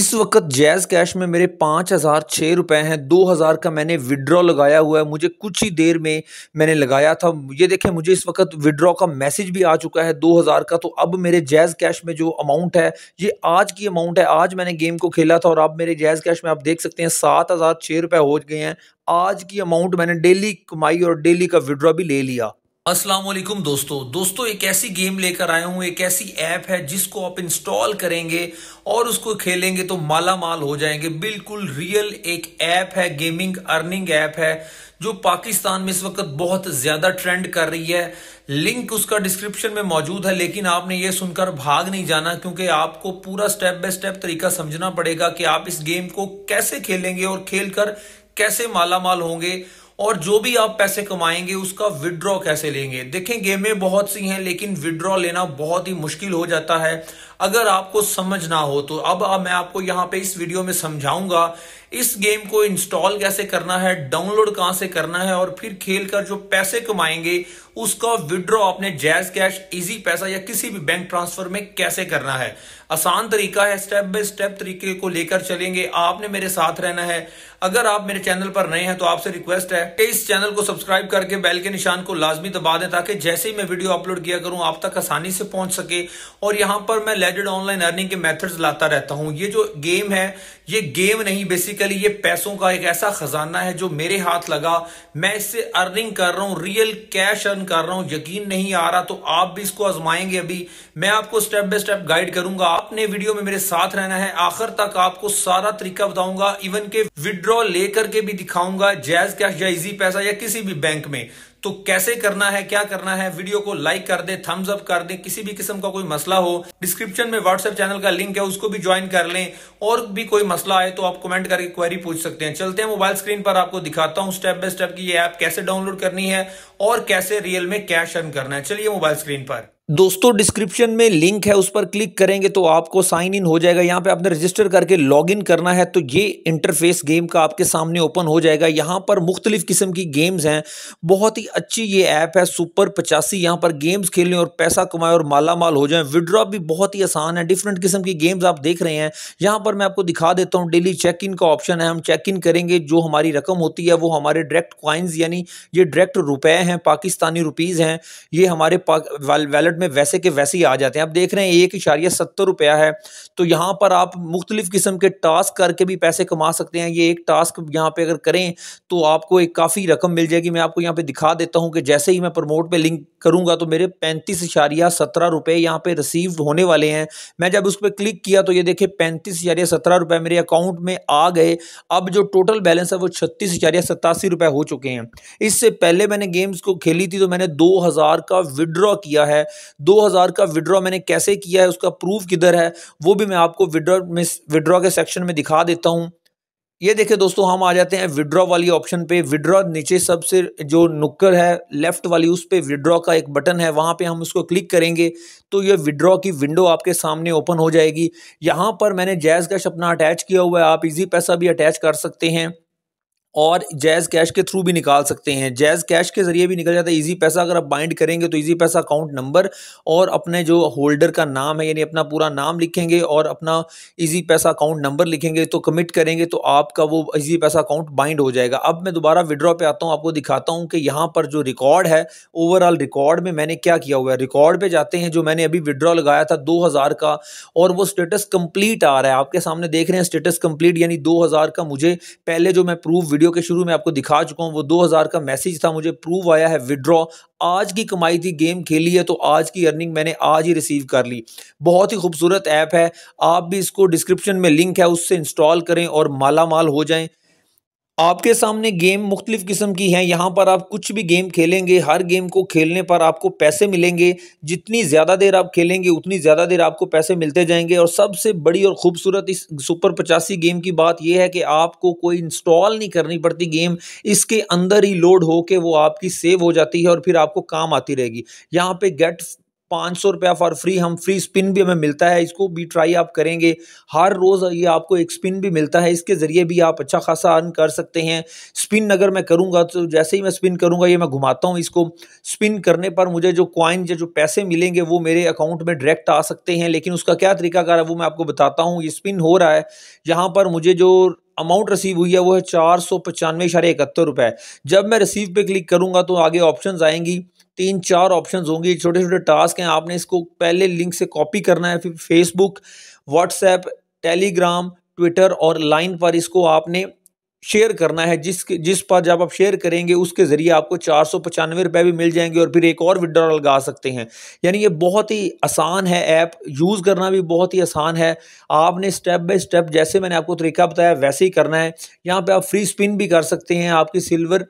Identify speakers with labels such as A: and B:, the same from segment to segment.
A: इस वक्त jazz cash में मेरे पाँच हज़ार छः रुपये हैं दो हज़ार का मैंने विड्रॉ लगाया हुआ है मुझे कुछ ही देर में मैंने लगाया था ये देखें मुझे इस वक्त विड्रॉ का मैसेज भी आ चुका है दो हज़ार का तो अब मेरे जैज़ कैश में जो अमाउंट है ये आज की अमाउंट है आज मैंने गेम को खेला था और अब मेरे जैज़ कैश में आप देख सकते हैं सात हज़ार छः रुपये हो गए हैं आज की अमाउंट मैंने डेली कमाई और डेली का विड्रॉ भी ले लिया असलम दोस्तों दोस्तों एक ऐसी गेम लेकर आया हूं एक ऐसी ऐप है जिसको आप इंस्टॉल करेंगे और उसको खेलेंगे तो माला माल हो जाएंगे बिल्कुल रियल एक ऐप है गेमिंग अर्निंग ऐप है जो पाकिस्तान में इस वक्त बहुत ज्यादा ट्रेंड कर रही है लिंक उसका डिस्क्रिप्शन में मौजूद है लेकिन आपने ये सुनकर भाग नहीं जाना क्योंकि आपको पूरा स्टेप बाय स्टेप तरीका समझना पड़ेगा कि आप इस गेम को कैसे खेलेंगे और खेलकर कैसे माला माल होंगे और जो भी आप पैसे कमाएंगे उसका विड्रॉ कैसे लेंगे देखें गेमें बहुत सी हैं लेकिन विड्रॉ लेना बहुत ही मुश्किल हो जाता है अगर आपको समझ ना हो तो अब आ, मैं आपको यहाँ पे इस वीडियो में समझाऊंगा इस गेम को इंस्टॉल कैसे करना है डाउनलोड कहाँ से करना है और फिर खेल कर जो पैसे कमाएंगे उसका विड्रॉ आपने जैज कैश इजी पैसा या किसी भी बैंक ट्रांसफर में कैसे करना है आसान तरीका है स्टेप बाय स्टेप तरीके को लेकर चलेंगे आपने मेरे साथ रहना है अगर आप मेरे चैनल पर नए हैं तो आपसे रिक्वेस्ट है कि इस चैनल को सब्सक्राइब करके बेल के निशान को लाजमी दबा दें ताकि जैसे ही मैं वीडियो अपलोड किया करूं आप तक आसानी से पहुंच सके और यहां पर मैं लेडेड ऑनलाइन अर्निंग के मेथड्स लाता रहता हूं ये जो गेम है ये गेम नहीं बेसिकली ये पैसों का एक ऐसा खजाना है जो मेरे हाथ लगा मैं इससे अर्निंग कर रहा हूं रियल कैश अर्न कर रहा हूं यकीन नहीं आ रहा तो आप भी इसको आजमाएंगे अभी मैं आपको स्टेप बाय स्टेप गाइड करूंगा आपने वीडियो में मेरे साथ रहना है आखिर तक आपको सारा तरीका बताऊंगा इवन के विड्रॉ लेकर के भी दिखाऊंगा जैज कैश या इजी पैसा या किसी भी बैंक में तो कैसे करना है क्या करना है वीडियो को लाइक कर दे थम्स अप कर दे किसी भी किस्म का कोई मसला हो डिस्क्रिप्शन में व्हाट्सएप चैनल का लिंक है उसको भी ज्वाइन कर लें और भी कोई मसला आए तो आप कमेंट करके क्वेरी पूछ सकते हैं चलते हैं मोबाइल स्क्रीन पर आपको दिखाता हूं स्टेप बाय स्टेप की ये ऐप कैसे डाउनलोड करनी है और कैसे रियल में कैश अर्न करना है चलिए मोबाइल स्क्रीन पर दोस्तों डिस्क्रिप्शन में लिंक है उस पर क्लिक करेंगे तो आपको साइन इन हो जाएगा यहाँ पे आपने रजिस्टर करके लॉगिन करना है तो ये इंटरफेस गेम का आपके सामने ओपन हो जाएगा यहाँ पर मुख्तलिफ़ किस्म की गेम्स हैं बहुत ही अच्छी ये ऐप है सुपर पचासी यहाँ पर गेम्स खेलें और पैसा कमाएं और माला माल हो जाएं विड्रॉ भी बहुत ही आसान है डिफरेंट किस्म की गेम्स आप देख रहे हैं यहाँ पर मैं आपको दिखा देता हूँ डेली चेक इन का ऑप्शन है हम चेक इन करेंगे जो हमारी रकम होती है वो हमारे डायरेक्ट कॉइन्स यानी ये डायरेक्ट रुपए हैं पाकिस्तानी रुपीज़ हैं ये हमारे वैलेट में वैसे के वैसे ही आ जाते हैं आप देख रहे हैं एक इशारिया सत्तर रुपया है तो यहाँ पर आप मुख्तलिफ किस्म के टास्क करके भी पैसे कमा सकते हैं ये एक टास्क यहाँ पे अगर करें तो आपको एक काफ़ी रकम मिल जाएगी मैं आपको यहाँ पे दिखा देता हूँ कि जैसे ही मैं प्रमोट पे लिंक करूँगा तो मेरे पैंतीस इशारिया सत्रह रुपये यहाँ पर रिसीव होने वाले हैं मैं जब उस पर क्लिक किया तो ये देखे पैंतीस इशारिया सत्रह रुपये मेरे अकाउंट में आ गए अब जो टोटल बैलेंस है वो छत्तीस इशारिया सतासी रुपये हो चुके हैं इससे पहले मैंने गेम्स को खेली थी तो मैंने दो हज़ार का विड्रॉ किया है 2000 का विड्रॉ मैंने कैसे किया है उसका प्रूफ किधर है वो भी मैं आपको विड्रॉ में विड्रॉ के सेक्शन में दिखा देता हूँ ये देखिए दोस्तों हम आ जाते हैं विड्रॉ वाली ऑप्शन पे विड्रॉ नीचे सबसे जो नुक्कर है लेफ्ट वाली उस पर विड्रॉ का एक बटन है वहाँ पे हम उसको क्लिक करेंगे तो ये विड्रॉ की विंडो आपके सामने ओपन हो जाएगी यहाँ पर मैंने जैज़ कैश अपना अटैच किया हुआ है आप इजी पैसा भी अटैच कर सकते हैं और जैज़ कैश के थ्रू भी निकाल सकते हैं जैज़ कैश के ज़रिए भी निकल जाता है इजी पैसा अगर आप बाइंड करेंगे तो इजी पैसा अकाउंट नंबर और अपने जो होल्डर का नाम है यानी अपना पूरा नाम लिखेंगे और अपना इजी पैसा अकाउंट नंबर लिखेंगे तो कमिट करेंगे तो आपका वो इजी पैसा अकाउंट बाइंड हो जाएगा अब मैं दोबारा विड्रॉ पर आता हूँ आपको दिखाता हूँ कि यहाँ पर जो रिकॉर्ड है ओवरऑल रिकॉर्ड में मैंने क्या किया हुआ है रिकॉर्ड पर जाते हैं जो मैंने अभी विड्रॉ लगाया था दो का और वो स्टेटस कम्प्लीट आ रहा है आपके सामने देख रहे हैं स्टेटस कम्प्लीट यानी दो का मुझे पहले जो मैं प्रूफ वीडियो के शुरू में आपको दिखा चुका हूँ वो 2000 का मैसेज था मुझे प्रूव आया है विड्रॉ आज की कमाई थी गेम खेली है तो आज की अर्निंग मैंने आज ही रिसीव कर ली बहुत ही खूबसूरत ऐप है आप भी इसको डिस्क्रिप्शन में लिंक है उससे इंस्टॉल करें और माला माल हो जाएं आपके सामने गेम मुख्तलिफ़ किस्म की हैं यहाँ पर आप कुछ भी गेम खेलेंगे हर गेम को खेलने पर आपको पैसे मिलेंगे जितनी ज़्यादा देर आप खेलेंगे उतनी ज़्यादा देर आपको पैसे मिलते जाएंगे और सबसे बड़ी और ख़ूबसूरत इस सुपर पचासी गेम की बात यह है कि आपको कोई इंस्टॉल नहीं करनी पड़ती गेम इसके अंदर ही लोड हो के वो आपकी सेव हो जाती है और फिर आपको काम आती रहेगी यहाँ पर गेट पाँच सौ रुपया फॉर फ्री हम फ्री स्पिन भी हमें मिलता है इसको भी ट्राई आप करेंगे हर रोज़ ये आपको एक स्पिन भी मिलता है इसके ज़रिए भी आप अच्छा खासा अर्न कर सकते हैं स्पिन अगर मैं करूँगा तो जैसे ही मैं स्पिन करूँगा ये मैं घुमाता हूँ इसको स्पिन करने पर मुझे जो कॉइन या जो पैसे मिलेंगे वो मेरे अकाउंट में डायरेक्ट आ सकते हैं लेकिन उसका क्या तरीकाकार है वो मैं आपको बताता हूँ ये स्पिन हो रहा है यहाँ पर मुझे जो अमाउंट रिसीव हुई है वो है चार सौ पचानवे इशारे इकहत्तर रुपये जब मैं रिसीव पे क्लिक करूँगा तो आगे ऑप्शन आएंगी तीन चार ऑप्शन होंगे छोटे छोटे टास्क हैं आपने इसको पहले लिंक से कॉपी करना है फिर फेसबुक व्हाट्सएप टेलीग्राम ट्विटर और लाइन पर इसको आपने शेयर करना है जिस जिस पर जब आप शेयर करेंगे उसके ज़रिए आपको चार सौ पचानवे रुपये भी मिल जाएंगे और फिर एक और विड्रॉल लगा सकते हैं यानी ये बहुत ही आसान है ऐप यूज़ करना भी बहुत ही आसान है आपने स्टेप बाय स्टेप जैसे मैंने आपको तरीका बताया वैसे ही करना है यहाँ पे आप फ्री स्पिन भी कर सकते हैं आपकी सिल्वर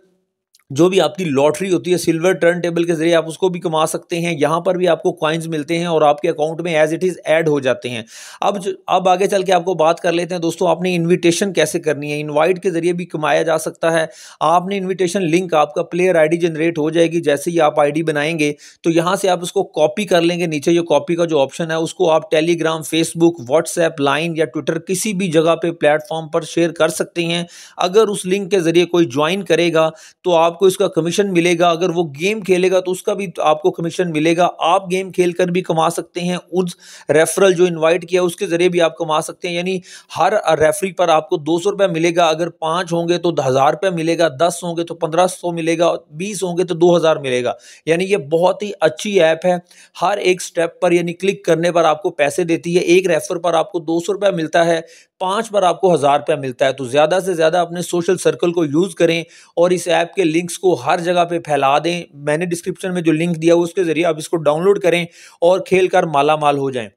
A: जो भी आपकी लॉटरी होती है सिल्वर टर्न टेबल के जरिए आप उसको भी कमा सकते हैं यहाँ पर भी आपको कॉइन्स मिलते हैं और आपके अकाउंट में एज इट इज़ ऐड हो जाते हैं अब अब आगे चल के आपको बात कर लेते हैं दोस्तों आपने इनविटेशन कैसे करनी है इनवाइट के जरिए भी कमाया जा सकता है आपने इन्विटेशन लिंक आपका प्लेयर आई जनरेट हो जाएगी जैसे ही आप आई बनाएंगे तो यहाँ से आप उसको कॉपी कर लेंगे नीचे जो कॉपी का जो ऑप्शन है उसको आप टेलीग्राम फेसबुक व्हाट्सएप लाइन या ट्विटर किसी भी जगह पर प्लेटफॉर्म पर शेयर कर सकते हैं अगर उस लिंक के ज़रिए कोई ज्वाइन करेगा तो आप आपको इसका कमीशन मिलेगा अगर वो गेम खेलेगा तो उसका भी आपको कमीशन मिलेगा आप गेम खेल कर भी कमा सकते हैं उस रेफरल जो इनवाइट किया उसके ज़रिए भी आप कमा सकते हैं यानी हर रेफरी पर आपको दो सौ रुपया मिलेगा अगर पाँच होंगे तो हज़ार रुपये मिलेगा दस होंगे तो पंद्रह सौ मिलेगा बीस होंगे तो दो हज़ार मिलेगा यानी ये बहुत ही अच्छी ऐप है हर एक स्टेप पर यानी क्लिक करने पर आपको पैसे देती है एक रेफर पर आपको दो सौ रुपया मिलता है पाँच बार आपको हज़ार रुपया मिलता है तो ज़्यादा से ज़्यादा अपने सोशल सर्कल को यूज़ करें और इस ऐप के लिंक्स को हर जगह पे फैला दें मैंने डिस्क्रिप्शन में जो लिंक दिया उसके ज़रिए आप इसको डाउनलोड करें और खेल कर माला माल हो जाए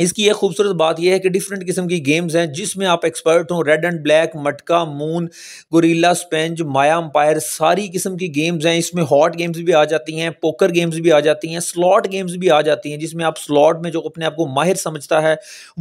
A: इसकी एक खूबसूरत बात यह है कि डिफरेंट किस्म की गेम्स हैं जिसमें आप एक्सपर्ट हों red and black matka moon gorilla स्पेंज माया अम्पायर सारी किस्म की गेम्स हैं इसमें हॉट गेम्स भी आ जाती हैं पोकर गेम्स भी आ जाती हैं स्लॉट गेम्स भी आ जाती हैं जिसमें आप स्लॉट में जो अपने आप को माहिर समझता है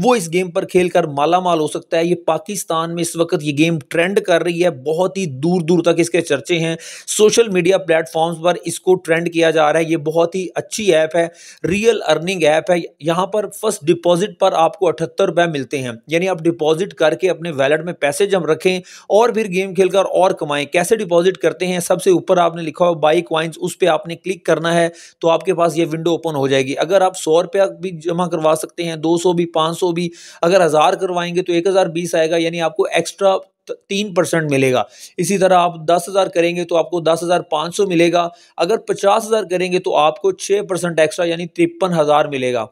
A: वो इस गेम पर खेल कर माला माल हो सकता है ये पाकिस्तान में इस वक्त ये गेम ट्रेंड कर रही है बहुत ही दूर दूर तक इसके चर्चे हैं सोशल मीडिया प्लेटफॉर्म्स पर इसको ट्रेंड किया जा रहा है ये बहुत ही अच्छी ऐप है रियल अर्निंग ऐप है यहाँ पर फर्स्ट डिपो डिपॉजिट पर आपको अठहत्तर रुपए मिलते हैं यानी आप डिपॉजिट करके अपने वैलेट में पैसे जम रखें और फिर गेम खेलकर और कमाएं कैसे डिपॉजिट करते हैं सबसे ऊपर आपने लिखा हो बाई क्वाइंस उस पर आपने क्लिक करना है तो आपके पास ये विंडो ओपन हो जाएगी अगर आप सौ रुपया भी जमा करवा सकते हैं दो सौ भी पाँच सौ भी अगर हज़ार करवाएंगे तो एक हज़ार बीस आएगा यानी आपको एक्स्ट्रा तीन परसेंट मिलेगा इसी तरह आप दस हज़ार करेंगे तो आपको दस हज़ार पाँच सौ मिलेगा अगर पचास हज़ार करेंगे तो आपको छः परसेंट एक्स्ट्रा यानी तिरपन हज़ार मिलेगा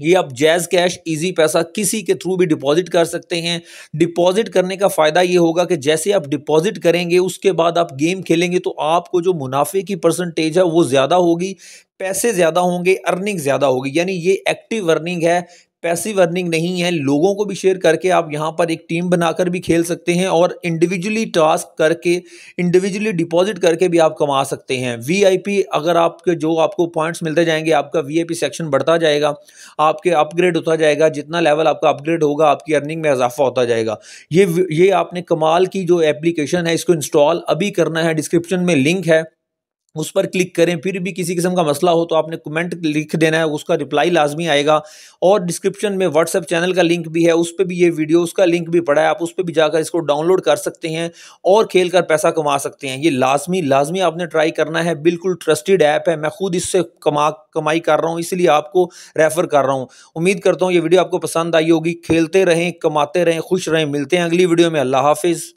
A: ये आप जैज़ कैश इजी पैसा किसी के थ्रू भी डिपॉजिट कर सकते हैं डिपॉजिट करने का फ़ायदा ये होगा कि जैसे आप डिपॉजिट करेंगे उसके बाद आप गेम खेलेंगे तो आपको जो मुनाफे की परसेंटेज है वो ज़्यादा होगी पैसे ज़्यादा होंगे अर्निंग ज़्यादा होगी यानी ये एक्टिव अर्निंग है पैसिव अर्निंग नहीं है लोगों को भी शेयर करके आप यहाँ पर एक टीम बनाकर भी खेल सकते हैं और इंडिविजुअली टास्क करके इंडिविजुअली डिपॉजिट करके भी आप कमा सकते हैं वीआईपी अगर आपके जो आपको पॉइंट्स मिलते जाएंगे आपका वीआईपी सेक्शन बढ़ता जाएगा आपके अपग्रेड होता जाएगा जितना लेवल आपका अपग्रेड होगा आपकी अर्निंग में इजाफा होता जाएगा ये ये आपने कमाल की जो एप्लीकेशन है इसको इंस्टॉल अभी करना है डिस्क्रिप्शन में लिंक है उस पर क्लिक करें फिर भी किसी किस्म का मसला हो तो आपने कमेंट लिख देना है उसका रिप्लाई लाजमी आएगा और डिस्क्रिप्शन में व्हाट्सएप चैनल का लिंक भी है उस पर भी ये वीडियो उसका लिंक भी पड़ा है आप उस पर भी जाकर इसको डाउनलोड कर सकते हैं और खेल कर पैसा कमा सकते हैं ये लाजमी लाजमी आपने ट्राई करना है बिल्कुल ट्रस्टेड ऐप है मैं खुद इससे कमा कमाई कर रहा हूँ इसलिए आपको रेफ़र कर रहा हूँ उम्मीद करता हूँ ये वीडियो आपको पसंद आई होगी खेलते रहें कमाते रहें खुश रहें मिलते हैं अगली वीडियो में अल्लाह हाफिज़